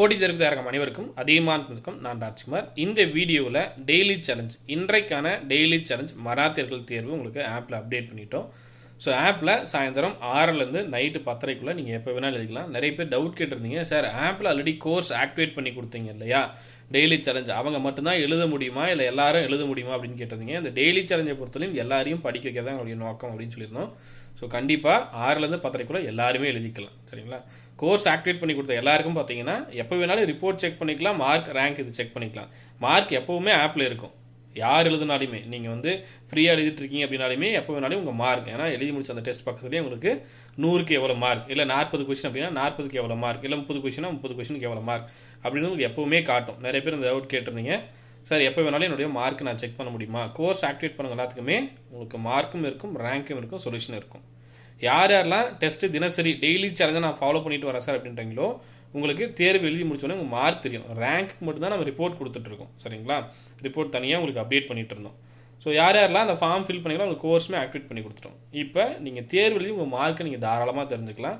போட்டி தெரிந்து தரகம் அனைவருக்கும் அதிகமானதுக்கும் நான் ராஜ்குமார் இந்த வீடியோவில் டெய்லி சேலஞ்ச் இன்றைக்கான டெய்லி சேலஞ்ச் மராத்தியர்கள் தேர்வு உங்களுக்கு ஆப்பில் அப்டேட் பண்ணிட்டோம் ஸோ ஆப்பில் சாயந்தரம் ஆறுலேருந்து நைட்டு பத்தரைக்குள்ளே நீங்கள் எப்போ வேணாலும் எழுதிக்கலாம் நிறைய பேர் டவுட் கேட்டிருந்தீங்க சார் ஆப்பில் ஆல்ரெடி கோர்ஸ் ஆக்டிவேட் பண்ணி கொடுத்தீங்க இல்லையா டெய்லி சேலஞ்ச் அவங்க மட்டும்தான் எழுத முடியுமா இல்லை எல்லாரும் எழுத முடியுமா அப்படின்னு கேட்டிருந்தீங்க அந்த டெய்லி சேலஞ்சை பொறுத்தவரையும் எல்லாரையும் படிக்க வைக்க தான் நோக்கம் அப்படின்னு சொல்லியிருந்தோம் ஸோ கண்டிப்பாக ஆறுலேருந்து பத்தரைக்குள்ளே எல்லாருமே எழுதிக்கலாம் சரிங்களா கோர்ஸ் ஆக்டிவேட் பண்ணி கொடுத்த எல்லாருக்கும் பார்த்தீங்கன்னா எப்போ வேணாலும் ரிப்போர்ட் செக் பண்ணிக்கலாம் மார்க் ரேங்க் இது செக் பண்ணிக்கலாம் மார்க் எப்போவுமே ஆப்பில் இருக்கும் யார் எழுதுனாலுமே நீங்கள் வந்து ஃப்ரீயாக இருக்கீங்க அப்படின்னாலுமே எப்போ வேணாலும் உங்கள் மார்க் ஏன்னா எழுதி முடிச்ச அந்த டெஸ்ட் பக்கத்துலேயே உங்களுக்கு நூறுக்கு எவ்வளோ மார்க் இல்லை நாற்பது கொஷின் அப்படின்னா நாற்பதுக்கு எவ்வளோ மார்க் இல்லை முப்பது கொஷினா முப்பது கொஷனுக்கு எவ்வளோ மார்க் அப்படின்னு உங்களுக்கு எப்போவுமே காட்டும் நிறைய பேர் இந்த டவுட் கேட்டிருந்தீங்க சார் எப்போ வேணாலும் என்னுடைய மார்க் நான் செக் பண்ண முடியுமா கோர்ஸ் ஆக்டிவேட் பண்ணுங்க எல்லாத்துக்குமே உங்களுக்கு மார்க்கும் இருக்கும் ரேங்க்கும் இருக்கும் சொல்யூஷன் இருக்கும் யார் யாரெல்லாம் டெஸ்ட்டு தினசரி டெய்லி சேலஞ்சை நான் ஃபாலோ பண்ணிட்டு வரேன் சார் அப்படின்றீங்களோ உங்களுக்கு தேர்வு எழுதி முடிச்சோடனே உங்கள் மார்க் தெரியும் ரேங்க்கு மட்டும்தான் நம்ம ரிப்போர்ட் கொடுத்துட்ருக்கோம் சரிங்களா ரிப்போர்ட் தனியாக உங்களுக்கு அப்டேட் பண்ணிகிட்டு இருந்தோம் ஸோ யார் யாரெல்லாம் அந்த ஃபார்ம் ஃபில் பண்ணிக்கலாம் உங்களுக்கு கோர்ஸுமே ஆக்டிவேட் பண்ணி கொடுத்துட்டோம் இப்போ நீங்கள் தேர்வு எழுதி உங்கள் மார்க்கை நீங்கள் தாராளமாக தெரிஞ்சுக்கலாம்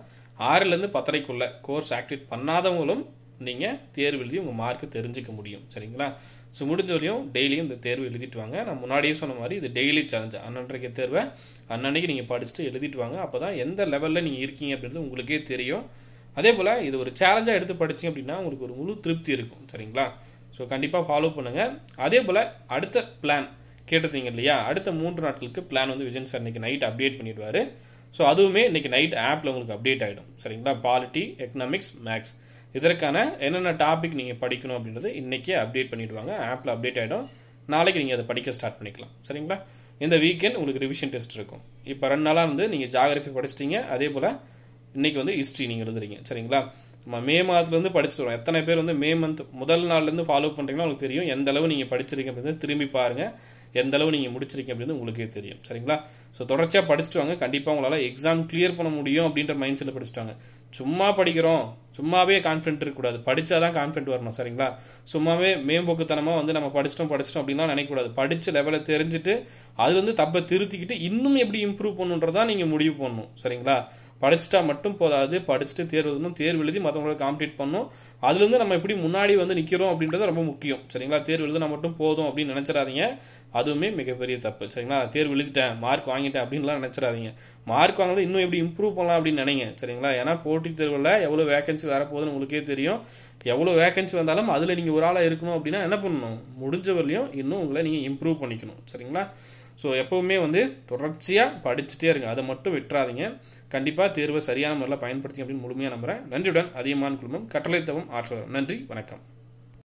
ஆறுலேருந்து பத்தரைக்குள்ளே கோர்ஸ் ஆக்டிவேட் பண்ணாதவங்களும் நீங்கள் தேர்வு எழுதி உங்கள் மார்க்கு தெரிஞ்சிக்க முடியும் சரிங்களா ஸோ முடிஞ்ச வரையும் டெய்லியும் இந்த தேர்வு எழுதிட்டு வாங்க நான் முன்னாடியே சொன்ன மாதிரி இது டெய்லி சேலஞ்சு அன்னன்றைக்கு தேர்வை அன்னன்னைக்கு நீங்கள் படிச்சுட்டு எழுதிட்டு வாங்க அப்போ தான் எந்த லெவலில் நீங்கள் இருக்கீங்க அப்படின்றது உங்களுக்கே தெரியும் அதே போல் இது ஒரு சேலஞ்சாக எடுத்து படிச்சிங்க அப்படின்னா உங்களுக்கு ஒரு முழு திருப்தி இருக்கும் சரிங்களா ஸோ கண்டிப்பாக ஃபாலோ பண்ணுங்கள் அதே போல் அடுத்த பிளான் கேட்டிருந்தீங்க இல்லையா அடுத்த மூன்று நாட்களுக்கு பிளான் வந்து விஜயன் சார் இன்றைக்கி நைட் அப்டேட் பண்ணிடுவார் ஸோ அதுவுமே இன்றைக்கி நைட் ஆப்பில் உங்களுக்கு அப்டேட் ஆகிடும் சரிங்களா பாலிட்டி எக்கனாமிக்ஸ் மேக்ஸ் இதற்கான என்னென்ன டாபிக் நீங்கள் படிக்கணும் அப்படின்றது இன்றைக்கே அப்டேட் பண்ணிவிடுவாங்க ஆப்பில் அப்டேட் ஆகிடும் நாளைக்கு நீங்கள் அதை படிக்க ஸ்டார்ட் பண்ணிக்கலாம் சரிங்களா இந்த வீக்கெண்ட் உங்களுக்கு ரிவிஷன் டெஸ்ட் இருக்கும் இப்போ ரெண்டு நாளாக வந்து நீங்கள் ஜாகிரஃபி படிச்சிட்டிங்க அதே போல் இன்றைக்கி வந்து ஹிஸ்ட்ரி நீங்கள் எழுதுறீங்க சரிங்களா நம்ம மே மாதத்துலேருந்து படிச்சு வரோம் எத்தனை பேர் வந்து மே மந்த் முதல் நாள்லேருந்து ஃபாலோ பண்ணுறீங்களோ உங்களுக்கு தெரியும் எந்த அளவு நீங்கள் படிச்சிருக்கீங்க அப்படின்னு திரும்பி பாருங்கள் எந்த அளவு நீங்கள் முடிச்சிருக்கீங்க அப்படின்னு உங்களுக்கே தெரியும் சரிங்களா ஸோ தொடர்ச்சியாக படிச்சுட்டு வாங்க கண்டிப்பாக உங்களால் எக்ஸாம் கிளியர் பண்ண முடியும் அப்படின்ற மைண்ட் செட்டில் படிச்சுட்டாங்க சும்மா படிக்கிறோம் சும்மாவே கான்ஃபிடென்ட் இருக்கக்கூடாது படித்தா தான் கான்ஃபிடென்ட் வரணும் சரிங்களா சும்மாவே மேம்போக்குத்தனமாக வந்து நம்ம படிச்சிட்டோம் படிச்சிட்டோம் அப்படின்லாம் நினைக்கக்கூடாது படித்த லெவலை தெரிஞ்சுட்டு அது வந்து தப்பை திருத்திக்கிட்டு இன்னும் எப்படி இம்ப்ரூவ் பண்ணுன்றதான் நீங்கள் முடிவு பண்ணணும் சரிங்களா படிச்சுட்டா மட்டும் போதாது படிச்சுட்டு தேர்வு எழுதணும் தேர்வு எழுதி மற்றவங்கள காம்ப்ளீட் பண்ணும் அதுலேருந்து நம்ம எப்படி முன்னாடி வந்து நிற்கிறோம் அப்படின்றது ரொம்ப முக்கியம் சரிங்களா தேர்வு எழுதுனா மட்டும் போதும் அப்படின்னு நினச்சிடாதீங்க அதுவுமே மிகப்பெரிய தப்பு சரிங்களா தேர்வு எழுதிட்டேன் மார்க் வாங்கிட்டேன் அப்படின்லாம் நினச்சிடாதீங்க மார்க் வாங்கினது இன்னும் எப்படி இம்ப்ரூவ் பண்ணலாம் அப்படின்னு நினைங்க சரிங்களா ஏன்னா போட்டித் தேர்வில் எவ்வளோ வேகன்சி வரப்போகுதுன்னு உங்களுக்கே தெரியும் எவ்வளோ வேகன்சி வந்தாலும் அதில் நீங்கள் ஒரு ஆளாக இருக்கணும் அப்படின்னா என்ன பண்ணணும் முடிஞ்ச இன்னும் உங்களை நீங்கள் இம்ப்ரூவ் பண்ணிக்கணும் சரிங்களா ஸோ எப்போவுமே வந்து தொடர்ச்சியாக படிச்சுட்டே இருங்க அதை மட்டும் விட்டுறாதீங்க கண்டிப்பாக தேர்வை சரியான முறையில் பயன்படுத்தி அப்படின்னு முழுமையாக நம்புகிறேன் நன்றியுடன் அதிகமான குழுமம் கட்டளைத்தவம் தவம் ஆற்றல் நன்றி வணக்கம்